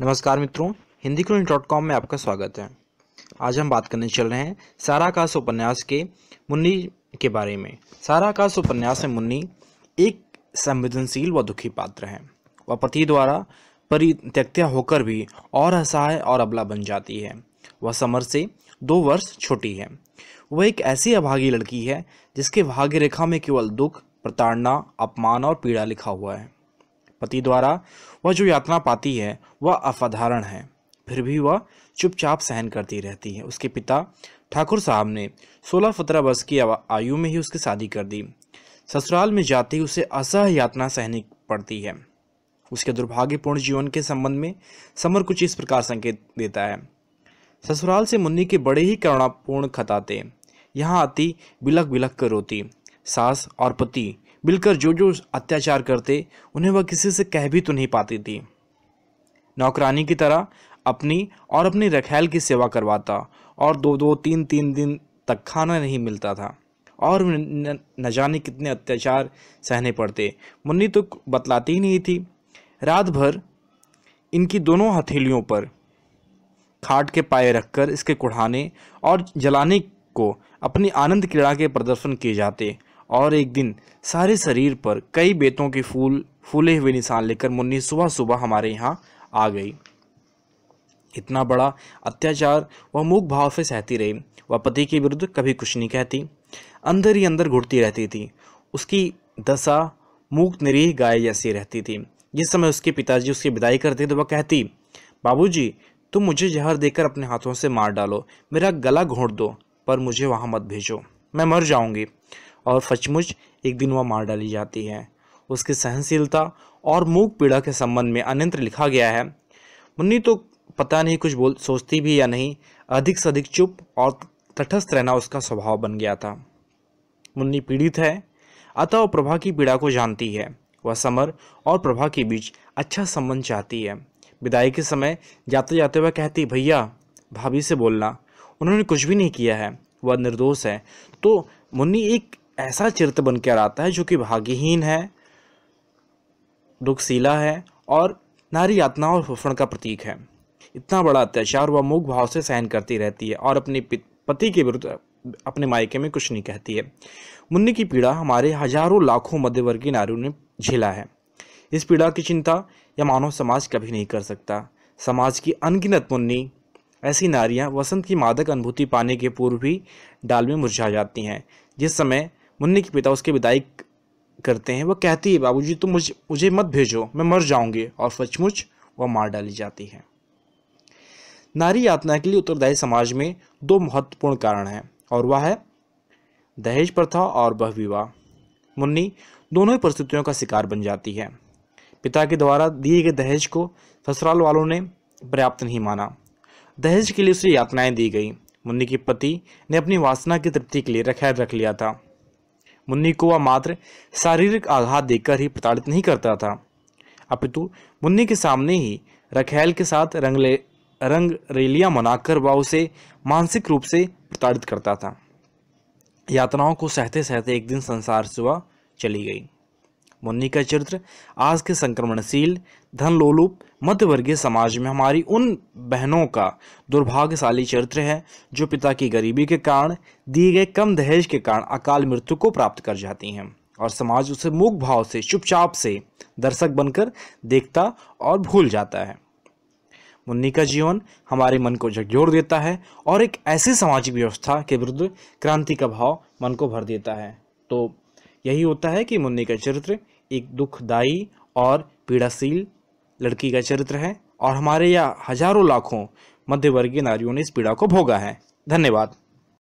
नमस्कार मित्रों Hindi crony dot com में आपका स्वागत है आज हम बात करने चल रहे हैं सारा काश उपन्यास के मुन्नी के बारे में सारा आकाश उपन्यास में मुन्नी एक संवेदनशील व दुखी पात्र है वह पति द्वारा परित्यक्त्या होकर भी और असहाय और अबला बन जाती है वह समर से दो वर्ष छोटी है वह एक ऐसी अभागी लड़की है जिसके भाग्य रेखा में केवल दुख प्रताड़ना अपमान और पीड़ा लिखा हुआ है पति द्वारा वह जो यातना पाती है वह असाधारण है फिर भी वह चुपचाप सहन करती रहती है उसके पिता ठाकुर साहब ने सोलह सत्रह वर्ष की आयु में ही उसकी शादी कर दी ससुराल में जाते ही उसे असह यातना सहनी पड़ती है उसके दुर्भाग्यपूर्ण जीवन के संबंध में समर कुछ इस प्रकार संकेत देता है ससुराल से मुन्नी के बड़े ही करुणापूर्ण खताते यहाँ आती बिलख बिलख कर रोती सास और पति मिलकर जो जो अत्याचार करते उन्हें वह किसी से कह भी तो नहीं पाती थी नौकरानी की तरह अपनी और अपनी रखैल की सेवा करवाता और दो दो तीन तीन दिन तक खाना नहीं मिलता था और न, न जाने कितने अत्याचार सहने पड़ते मुन्नी तो बतलाती ही नहीं थी रात भर इनकी दोनों हथेलियों पर खाट के पाए रखकर इसके कुढ़ाने और जलाने को अपनी आनंद क्रीड़ा के प्रदर्शन किए जाते और एक दिन सारे शरीर पर कई बेतों के फूल फूले हुए निशान लेकर मुन्नी सुबह सुबह हमारे यहाँ आ गई इतना बड़ा अत्याचार वह मूक भाव से सहती रही वह पति के विरुद्ध कभी कुछ नहीं कहती अंदर ही अंदर घुटती रहती थी उसकी दशा मूक निरीह गाय जैसी रहती थी जिस समय उसके पिताजी उसकी विदाई करते तो वह कहती बाबूजी तुम मुझे जहर देकर अपने हाथों से मार डालो मेरा गला घोंट दो पर मुझे वहाँ मत भेजो मैं मर जाऊँगी और सचमुच एक दिन वह मार डाली जाती है उसकी सहनशीलता और मूक पीड़ा के संबंध में अनंत्र लिखा गया है मुन्नी तो पता नहीं कुछ बोल सोचती भी या नहीं अधिक से अधिक चुप और तटस्थ रहना उसका स्वभाव बन गया था मुन्नी पीड़ित है अतः वह प्रभा की पीड़ा को जानती है वह समर और प्रभा के बीच अच्छा संबंध चाहती है विदाई के समय जाते जाते वह कहती भैया भाभी से बोलना उन्होंने कुछ भी नहीं किया है वह निर्दोष है तो मुन्नी एक ऐसा चरित्र बनकर आता है जो कि भाग्यहीन है दुखशीला है और नारी यातना और शोषण का प्रतीक है इतना बड़ा अत्याचार वह मूक भाव से सहन करती रहती है और अपने पति के विरुद्ध अपने मायके में कुछ नहीं कहती है मुन्नी की पीड़ा हमारे हजारों लाखों मध्यवर्गीय नारियों ने झेला है इस पीड़ा की चिंता या मानव समाज कभी नहीं कर सकता समाज की अनगिनत मुन्नी ऐसी नारियां वसंत की मादक अनुभूति पाने के पूर्व भी डाल में मुरझा जाती हैं जिस समय मुन्नी के पिता उसकी विदाई करते हैं वह कहती है बाबूजी तुम मुझे मुझे मत भेजो मैं मर जाऊंगी और सचमुच वह मार डाली जाती है नारी यातना के लिए उत्तरदायी समाज में दो महत्वपूर्ण कारण हैं और वह है दहेज प्रथा और विवाह मुन्नी दोनों ही परिस्थितियों का शिकार बन जाती है पिता के द्वारा दिए गए दहेज को ससुराल वालों ने पर्याप्त नहीं माना दहेज के लिए उसे यातनाएं दी गई मुन्नी के पति ने अपनी वासना की तृप्ति के लिए रखैर रख लिया था मुन्नी को वह मात्र शारीरिक आघात देकर ही प्रताड़ित नहीं करता था अपितु मुन्नी के सामने ही रखेल के साथ रंगले रंग रैलियां मनाकर वह उसे मानसिक रूप से प्रताड़ित करता था यात्राओं को सहते सहते एक दिन संसार से चली गई मुन्नी का चरित्र आज के संक्रमणशील धन लोलूप मध्यवर्गीय समाज में हमारी उन बहनों का दुर्भाग्यशाली चरित्र है जो पिता की गरीबी के कारण दिए गए कम दहेज के कारण अकाल मृत्यु को प्राप्त कर जाती हैं और समाज उसे मूक भाव से चुपचाप से दर्शक बनकर देखता और भूल जाता है मुन्नी का जीवन हमारे मन को झकझोर देता है और एक ऐसी सामाजिक व्यवस्था के विरुद्ध क्रांति का भाव मन को भर देता है तो यही होता है कि मुन्नी का चरित्र एक दुखदायी और पीड़ाशील लड़की का चरित्र है और हमारे यहाँ हजारों लाखों मध्यवर्गीय नारियों ने इस पीड़ा को भोगा है धन्यवाद